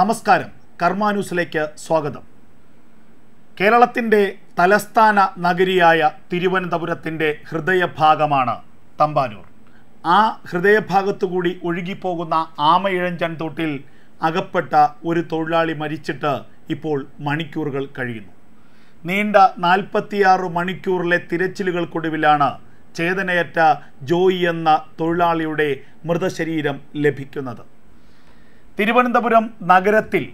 നമസ്കാരം കർമാന്യൂസിലേക്ക് സ്വാഗതം കേരളത്തിൻ്റെ തലസ്ഥാന നഗരിയായ തിരുവനന്തപുരത്തിൻ്റെ ഹൃദയഭാഗമാണ് തമ്പാനൂർ ആ ഹൃദയഭാഗത്തുകൂടി ഒഴുകിപ്പോകുന്ന ആമയിഴഞ്ചൻ തൊട്ടിൽ അകപ്പെട്ട ഒരു തൊഴിലാളി മരിച്ചിട്ട് ഇപ്പോൾ മണിക്കൂറുകൾ കഴിയുന്നു നീണ്ട നാൽപ്പത്തിയാറ് മണിക്കൂറിലെ തിരച്ചിലുകൾക്കൊടുവിലാണ് ചേതനയറ്റ ജോയി എന്ന തൊഴിലാളിയുടെ മൃതശരീരം ലഭിക്കുന്നത് തിരുവനന്തപുരം നഗരത്തിൽ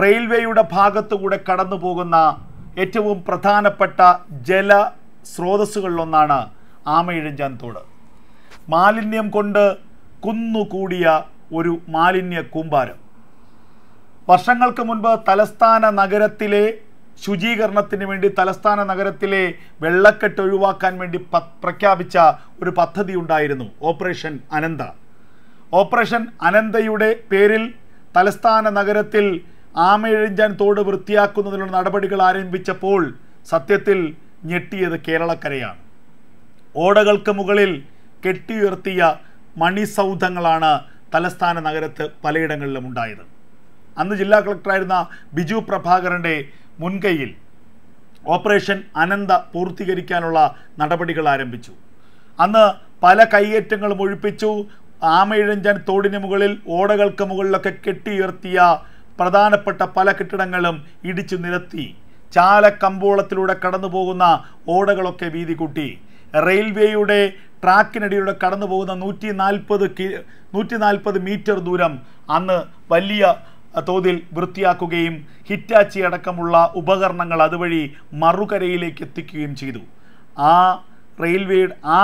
റെയിൽവേയുടെ ഭാഗത്തുകൂടെ കടന്നു പോകുന്ന ഏറ്റവും പ്രധാനപ്പെട്ട ജല സ്രോതസ്സുകളിലൊന്നാണ് ആമയിഴഞ്ചാൻതോട് മാലിന്യം കൊണ്ട് കുന്നുകൂടിയ ഒരു മാലിന്യ കൂമ്പാരം വർഷങ്ങൾക്ക് മുൻപ് തലസ്ഥാന നഗരത്തിലെ ശുചീകരണത്തിന് വേണ്ടി തലസ്ഥാന നഗരത്തിലെ വെള്ളക്കെട്ട് ഒഴിവാക്കാൻ വേണ്ടി പ്രഖ്യാപിച്ച ഒരു പദ്ധതി ഉണ്ടായിരുന്നു ഓപ്പറേഷൻ അനന്ത ഓപ്പറേഷൻ അനന്തയുടെ പേരിൽ തലസ്ഥാന നഗരത്തിൽ ആമയഴിഞ്ചാൻ തോട് വൃത്തിയാക്കുന്നതിനുള്ള നടപടികൾ ആരംഭിച്ചപ്പോൾ സത്യത്തിൽ ഞെട്ടിയത് കേരളക്കരയാണ് ഓടകൾക്ക് മുകളിൽ കെട്ടിയുയർത്തിയ മണിസൗധങ്ങളാണ് തലസ്ഥാന നഗരത്ത് പലയിടങ്ങളിലും ഉണ്ടായത് അന്ന് ജില്ലാ കളക്ടറായിരുന്ന ബിജു പ്രഭാകരൻ്റെ മുൻകൈയിൽ ഓപ്പറേഷൻ അനന്ത പൂർത്തീകരിക്കാനുള്ള നടപടികൾ ആരംഭിച്ചു അന്ന് പല കൈയേറ്റങ്ങളും ഒഴിപ്പിച്ചു ആമയിഴഞ്ചൻ തോടിന് മുകളിൽ ഓടകൾക്ക് മുകളിലൊക്കെ കെട്ടിയുയർത്തിയ പ്രധാനപ്പെട്ട പല കെട്ടിടങ്ങളും ഇടിച്ചു നിരത്തി ചാലക്കമ്പോളത്തിലൂടെ കടന്നു പോകുന്ന ഓടകളൊക്കെ വീതി കൂട്ടി റെയിൽവേയുടെ ട്രാക്കിനടിയിലൂടെ കടന്നു പോകുന്ന നൂറ്റി നാൽപ്പത് കി നൂറ്റി നാൽപ്പത് മീറ്റർ ദൂരം അന്ന് വലിയ തോതിൽ വൃത്തിയാക്കുകയും ഹിറ്റാച്ചി അടക്കമുള്ള ഉപകരണങ്ങൾ അതുവഴി മറുകരയിലേക്ക് എത്തിക്കുകയും ചെയ്തു ആ റെയിൽവേ ആ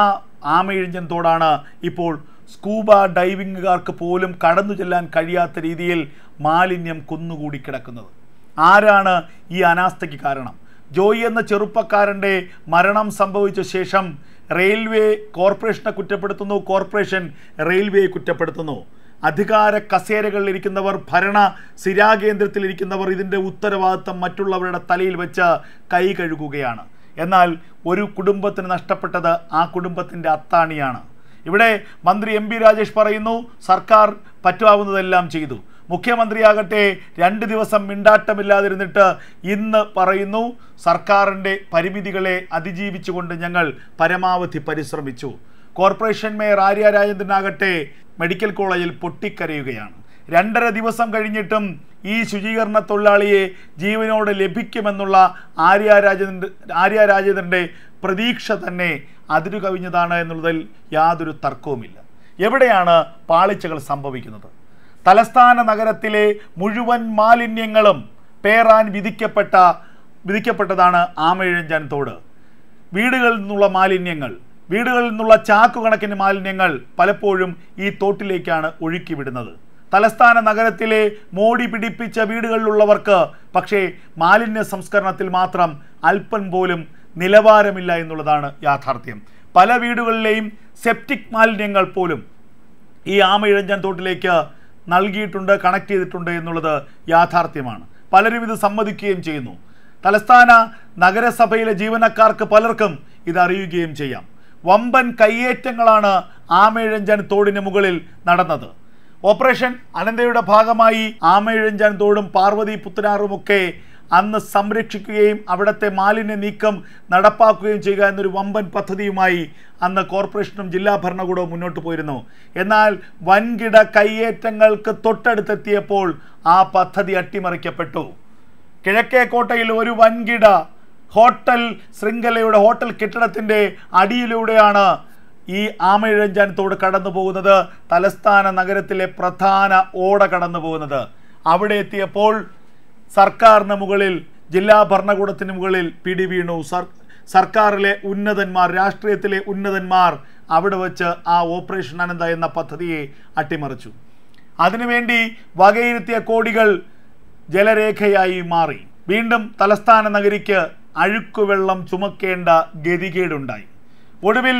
ആമയിഴിഞ്ഞൻ തോടാണ് ഇപ്പോൾ സ്കൂബ ഡൈവിങ്ങുകാർക്ക് പോലും കടന്നു ചെല്ലാൻ കഴിയാത്ത രീതിയിൽ മാലിന്യം കുന്നുകൂടി കിടക്കുന്നത് ആരാണ് ഈ അനാസ്ഥയ്ക്ക് കാരണം ജോയി എന്ന ചെറുപ്പക്കാരൻ്റെ മരണം സംഭവിച്ച ശേഷം റെയിൽവേ കോർപ്പറേഷനെ കുറ്റപ്പെടുത്തുന്നു കോർപ്പറേഷൻ റെയിൽവേയെ കുറ്റപ്പെടുത്തുന്നു അധികാര കസേരകളിൽ ഇരിക്കുന്നവർ ഭരണ സ്ഥിരാകേന്ദ്രത്തിൽ ഇരിക്കുന്നവർ ഇതിൻ്റെ ഉത്തരവാദിത്തം മറ്റുള്ളവരുടെ തലയിൽ വെച്ച് കൈ കഴുകുകയാണ് എന്നാൽ ഒരു കുടുംബത്തിന് നഷ്ടപ്പെട്ടത് ആ കുടുംബത്തിൻ്റെ അത്താണിയാണ് ഇവിടെ മന്ത്രി എം രാജേഷ് പറയുന്നു സർക്കാർ പറ്റാവുന്നതെല്ലാം ചെയ്തു മുഖ്യമന്ത്രിയാകട്ടെ രണ്ട് ദിവസം മിണ്ടാട്ടമില്ലാതിരുന്നിട്ട് ഇന്ന് പറയുന്നു സർക്കാരിൻ്റെ പരിമിതികളെ അതിജീവിച്ചുകൊണ്ട് ഞങ്ങൾ പരമാവധി പരിശ്രമിച്ചു കോർപ്പറേഷൻ മേയർ ആര്യ രാജേന്ദ്രനാകട്ടെ മെഡിക്കൽ കോളേജിൽ പൊട്ടിക്കരയുകയാണ് രണ്ടര ദിവസം കഴിഞ്ഞിട്ടും ഈ ശുചീകരണ തൊഴിലാളിയെ ജീവനോടെ ലഭിക്കുമെന്നുള്ള ആര്യ രാജേന്ദ്ര ആര്യ രാജേന്ദ്രൻ്റെ പ്രതീക്ഷ തന്നെ അതിരു കവിഞ്ഞതാണ് എന്നുള്ളതിൽ യാതൊരു തർക്കവുമില്ല എവിടെയാണ് പാളിച്ചകൾ സംഭവിക്കുന്നത് തലസ്ഥാന നഗരത്തിലെ മുഴുവൻ മാലിന്യങ്ങളും പേറാൻ വിധിക്കപ്പെട്ട വിധിക്കപ്പെട്ടതാണ് ആമയിഴഞ്ചാൻ തോട് വീടുകളിൽ നിന്നുള്ള മാലിന്യങ്ങൾ വീടുകളിൽ നിന്നുള്ള ചാക്കുകണക്കിന് മാലിന്യങ്ങൾ പലപ്പോഴും ഈ തോട്ടിലേക്കാണ് ഒഴുക്കിവിടുന്നത് തലസ്ഥാന നഗരത്തിലെ മോടി പിടിപ്പിച്ച വീടുകളിലുള്ളവർക്ക് പക്ഷേ മാലിന്യ സംസ്കരണത്തിൽ മാത്രം അല്പം പോലും നിലവാരമില്ല എന്നുള്ളതാണ് യാഥാർത്ഥ്യം പല വീടുകളിലെയും സെപ്റ്റിക് മാലിന്യങ്ങൾ പോലും ഈ ആമയിഴഞ്ചൻ തോട്ടിലേക്ക് നൽകിയിട്ടുണ്ട് കണക്ട് ചെയ്തിട്ടുണ്ട് എന്നുള്ളത് യാഥാർത്ഥ്യമാണ് പലരും ഇത് സമ്മതിക്കുകയും ചെയ്യുന്നു തലസ്ഥാന നഗരസഭയിലെ ജീവനക്കാർക്ക് പലർക്കും ഇത് അറിയുകയും ചെയ്യാം വമ്പൻ കയ്യേറ്റങ്ങളാണ് ആമയിഴഞ്ചൻ തോടിന് മുകളിൽ നടന്നത് ഓപ്പറേഷൻ അനന്തയുടെ ഭാഗമായി ആമയിഴഞ്ചൻ തോടും പാർവതി പുത്തനാറുമൊക്കെ അന്ന് സംരക്ഷിക്കുകയും അവിടുത്തെ മാലിന്യ നീക്കം നടപ്പാക്കുകയും ചെയ്യുക എന്നൊരു വമ്പൻ പദ്ധതിയുമായി അന്ന് കോർപ്പറേഷനും ജില്ലാ ഭരണകൂടവും മുന്നോട്ട് പോയിരുന്നു എന്നാൽ വൻകിട കയ്യേറ്റങ്ങൾക്ക് തൊട്ടടുത്തെത്തിയപ്പോൾ ആ പദ്ധതി അട്ടിമറിക്കപ്പെട്ടു കിഴക്കേ കോട്ടയിൽ ഒരു വൻകിട ഹോട്ടൽ ശൃംഖലയുടെ ഹോട്ടൽ കെട്ടിടത്തിൻ്റെ അടിയിലൂടെയാണ് ഈ ആമയിഴഞ്ചാൻ തോട് കടന്നു പോകുന്നത് തലസ്ഥാന നഗരത്തിലെ പ്രധാന ഓട കടന്നു പോകുന്നത് അവിടെ എത്തിയപ്പോൾ സർക്കാരിന് മുകളിൽ ജില്ലാ ഭരണകൂടത്തിന് മുകളിൽ പിടി വീണു സർക്കാരിലെ ഉന്നതന്മാർ രാഷ്ട്രീയത്തിലെ ഉന്നതന്മാർ അവിടെ വച്ച് ആ ഓപ്പറേഷൻ അനന്ത എന്ന പദ്ധതിയെ അട്ടിമറിച്ചു അതിനുവേണ്ടി വകയിരുത്തിയ കോടികൾ ജലരേഖയായി മാറി വീണ്ടും തലസ്ഥാന നഗരിക്ക് അഴുക്കുവെള്ളം ചുമക്കേണ്ട ഗതികേടുണ്ടായി ഒടുവിൽ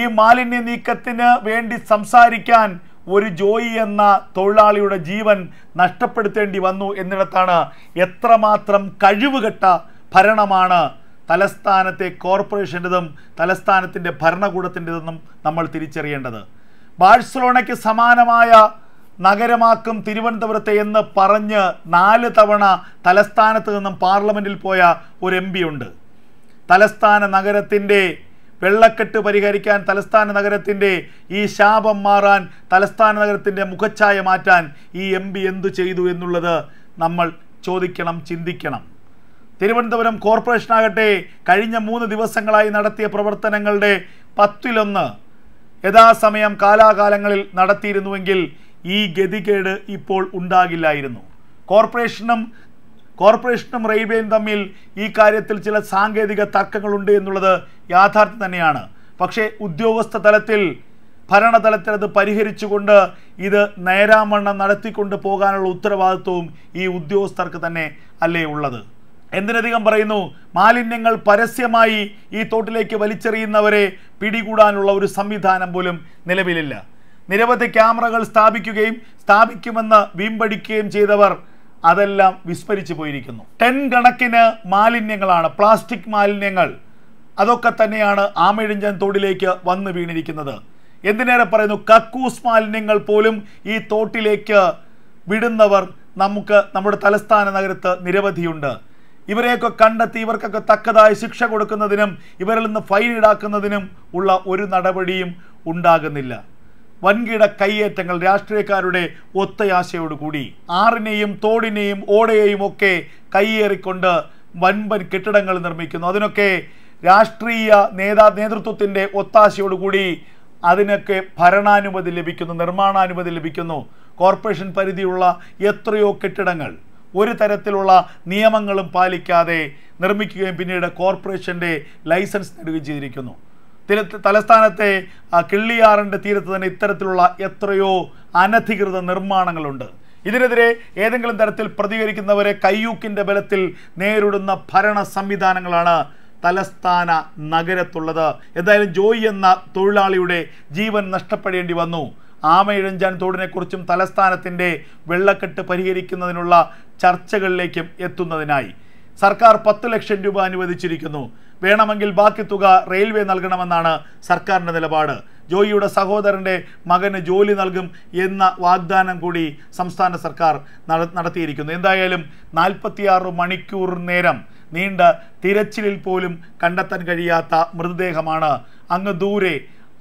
ഈ മാലിന്യ നീക്കത്തിന് വേണ്ടി സംസാരിക്കാൻ ഒരു ജോയി എന്ന തൊഴിലാളിയുടെ ജീവൻ നഷ്ടപ്പെടുത്തേണ്ടി വന്നു എന്നിടത്താണ് എത്രമാത്രം കഴിവുകെട്ട ഭരണമാണ് തലസ്ഥാനത്തെ കോർപ്പറേഷൻ്റെതും തലസ്ഥാനത്തിൻ്റെ ഭരണകൂടത്തിൻ്റെതെന്നും നമ്മൾ തിരിച്ചറിയേണ്ടത് ബാഴ്സലോണയ്ക്ക് സമാനമായ നഗരമാക്കും തിരുവനന്തപുരത്തെ എന്ന് പറഞ്ഞ് നാല് തവണ തലസ്ഥാനത്ത് നിന്നും പാർലമെൻറ്റിൽ പോയ ഒരു എം ഉണ്ട് തലസ്ഥാന നഗരത്തിൻ്റെ വെള്ളക്കെട്ട് പരിഹരിക്കാൻ തലസ്ഥാന നഗരത്തിൻ്റെ ഈ ശാപം മാറാൻ തലസ്ഥാന നഗരത്തിൻ്റെ മുഖച്ഛായ മാറ്റാൻ ഈ എം പി എന്തു ചെയ്തു എന്നുള്ളത് നമ്മൾ ചോദിക്കണം ചിന്തിക്കണം തിരുവനന്തപുരം കോർപ്പറേഷൻ ആകട്ടെ കഴിഞ്ഞ മൂന്ന് ദിവസങ്ങളായി നടത്തിയ പ്രവർത്തനങ്ങളുടെ പത്തിലൊന്ന് യഥാസമയം കാലാകാലങ്ങളിൽ നടത്തിയിരുന്നുവെങ്കിൽ ഈ ഗതികേട് ഇപ്പോൾ ഉണ്ടാകില്ലായിരുന്നു കോർപ്പറേഷനും കോർപ്പറേഷനും റെയിൽവേയും തമ്മിൽ ഈ കാര്യത്തിൽ ചില സാങ്കേതിക തർക്കങ്ങളുണ്ട് എന്നുള്ളത് യാഥാർത്ഥ്യം തന്നെയാണ് പക്ഷേ ഉദ്യോഗസ്ഥ തലത്തിൽ ഭരണതലത്തിൽ അത് പരിഹരിച്ചുകൊണ്ട് ഇത് നേരാമണ്ണം നടത്തിക്കൊണ്ട് പോകാനുള്ള ഉത്തരവാദിത്വവും ഈ ഉദ്യോഗസ്ഥർക്ക് തന്നെ അല്ലേ ഉള്ളത് എന്തിനധികം പറയുന്നു മാലിന്യങ്ങൾ പരസ്യമായി ഈ തോട്ടിലേക്ക് വലിച്ചെറിയുന്നവരെ പിടികൂടാനുള്ള ഒരു സംവിധാനം പോലും നിലവിലില്ല നിരവധി ക്യാമറകൾ സ്ഥാപിക്കുകയും സ്ഥാപിക്കുമെന്ന് വീമ്പടിക്കുകയും ചെയ്തവർ അതെല്ലാം വിസ്മരിച്ചു പോയിരിക്കുന്നു ടെൻ കണക്കിന് മാലിന്യങ്ങളാണ് പ്ലാസ്റ്റിക് മാലിന്യങ്ങൾ അതൊക്കെ തന്നെയാണ് ആമയിഴിഞ്ചൻ തോടിലേക്ക് വന്നു വീണിരിക്കുന്നത് എന്തിനേറെ പറയുന്നു കക്കൂസ് മാലിന്യങ്ങൾ പോലും ഈ തോട്ടിലേക്ക് വിടുന്നവർ നമുക്ക് നമ്മുടെ തലസ്ഥാന നഗരത്ത് നിരവധിയുണ്ട് ഇവരെയൊക്കെ കണ്ടെത്തി ഇവർക്കൊക്കെ തക്കതായ ശിക്ഷ കൊടുക്കുന്നതിനും ഇവരിൽ നിന്ന് ഫൈൻ ഈടാക്കുന്നതിനും ഉള്ള ഒരു നടപടിയും ഉണ്ടാകുന്നില്ല വൻകിട കയ്യേറ്റങ്ങൾ രാഷ്ട്രീയക്കാരുടെ ഒത്തയാശയോടുകൂടി ആറിനെയും തോടിനെയും ഓടയെയും ഒക്കെ കയ്യേറിക്കൊണ്ട് വൻപൻ കെട്ടിടങ്ങൾ നിർമ്മിക്കുന്നു അതിനൊക്കെ രാഷ്ട്രീയ നേതാ നേതൃത്വത്തിൻ്റെ ഒത്താശയോടുകൂടി അതിനൊക്കെ ഭരണാനുമതി ലഭിക്കുന്നു നിർമ്മാണാനുമതി ലഭിക്കുന്നു കോർപ്പറേഷൻ പരിധിയുള്ള എത്രയോ കെട്ടിടങ്ങൾ ഒരു തരത്തിലുള്ള നിയമങ്ങളും പാലിക്കാതെ നിർമ്മിക്കുകയും പിന്നീട് കോർപ്പറേഷൻ്റെ ലൈസൻസ് നേടുകയും ചെയ്തിരിക്കുന്നു തലസ്ഥാനത്തെ കിള്ളിയാറിൻ്റെ തീരത്ത് തന്നെ ഇത്തരത്തിലുള്ള എത്രയോ അനധികൃത നിർമ്മാണങ്ങളുണ്ട് ഇതിനെതിരെ ഏതെങ്കിലും തരത്തിൽ പ്രതികരിക്കുന്നവരെ കയ്യൂക്കിൻ്റെ ബലത്തിൽ നേരിടുന്ന ഭരണ സംവിധാനങ്ങളാണ് തലസ്ഥാന നഗരത്തുള്ളത് എന്തായാലും ജോയി എന്ന തൊഴിലാളിയുടെ ജീവൻ നഷ്ടപ്പെടേണ്ടി വന്നു ആമയിഴഞ്ചാൻ തോടിനെക്കുറിച്ചും തലസ്ഥാനത്തിൻ്റെ വെള്ളക്കെട്ട് പരിഹരിക്കുന്നതിനുള്ള ചർച്ചകളിലേക്കും എത്തുന്നതിനായി സർക്കാർ പത്ത് ലക്ഷം രൂപ അനുവദിച്ചിരിക്കുന്നു വേണമെങ്കിൽ ബാക്കി തുക റെയിൽവേ നൽകണമെന്നാണ് സർക്കാരിൻ്റെ നിലപാട് ജോയിയുടെ സഹോദരൻ്റെ മകന് ജോലി നൽകും എന്ന വാഗ്ദാനം കൂടി സംസ്ഥാന സർക്കാർ നടത്തിയിരിക്കുന്നു എന്തായാലും നാൽപ്പത്തിയാറ് മണിക്കൂർ നേരം നീണ്ട തിരച്ചിലിൽ പോലും കണ്ടെത്താൻ കഴിയാത്ത മൃതദേഹമാണ് അങ്ങ് ദൂരെ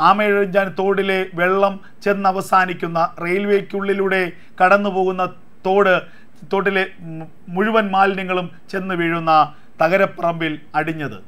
ആമേഴഞ്ചാൻ തോടിലെ വെള്ളം ചെന്നവസാനിക്കുന്ന റെയിൽവേക്കുള്ളിലൂടെ കടന്നുപോകുന്ന തോട് തോട്ടിലെ മുഴുവൻ മാലിന്യങ്ങളും ചെന്ന് വീഴുന്ന തകരപ്പറമ്പിൽ അടിഞ്ഞത്